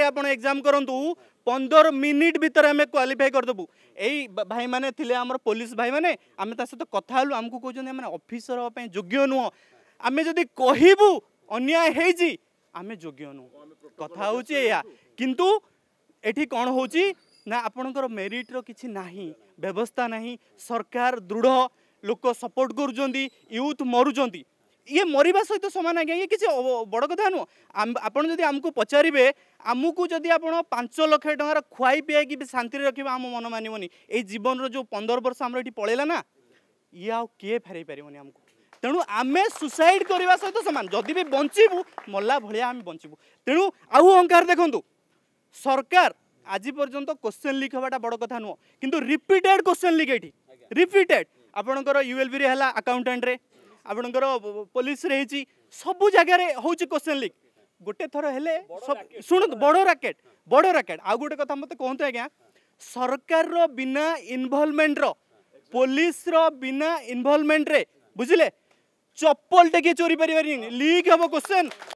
ভিতরে আপনার এক্সাম করতু পনের মিনিট ভিতরে আমি কোয়ালিফাই করেদেবু এই ভাই মানে লে আমার পুলিশ ভাই মানে আমি তা সহ কথা হলু আমি কৌন এমন অফিসর হওয়া যোগ্য নুহ আমি যদি কহবু অন্যায় হয়েছি আমি যোগ্য নুহ কথা হচ্ছে এয়া কিন্তু এটি কণ হচ্ছে না আপনার মেরিটর কিছু না ব্যবস্থা না সরকার দৃঢ় লোক সপোর্ট করছেন ইউথ মরুচার इ मरेवास समान ये किसी बड कथा नु आदि आमु पचारे आमुक आउँछ पाँच लक्ष टा खुवाई शांति शान्ति रकम मन माीवन र जो पन्ध्र वर्ष आम पलैला इ आउँ सुसाइड फेराइ सहित ते सुसहित समा जि बञ्चबु मला भिया बञ्चबु तेणु आउ अहङ्कार देख्नु सरकार आज पर्यन्त क्वेन लिक बड कथा नु रिपिटेड क्वश्चन लिक ए रिपिटेड आपणल विकाउन्टान्ट्रे ଆପଣଙ୍କର ପୋଲିସ ରହିଛି ସବୁ ଜାଗାରେ ହେଉଛି କ୍ୱେଶ୍ଚନ୍ ଲିକ୍ ଗୋଟେ ଥର ହେଲେ ଶୁଣନ୍ତୁ ବଡ଼ ରାକେଟ୍ ବଡ଼ ରାକେଟ୍ ଆଉ ଗୋଟେ କଥା ମୋତେ କୁହନ୍ତୁ ଆଜ୍ଞା ସରକାରର ବିନା ଇନଭଲ୍ଭମେଣ୍ଟର ପୋଲିସର ବିନା ଇନଭଲ୍ଭମେଣ୍ଟରେ ବୁଝିଲେ ଚପଲଟେ କିଏ ଚୋରି ପାରିବାନି ଲିକ୍ ହେବ କ୍ୱେଶ୍ଚନ୍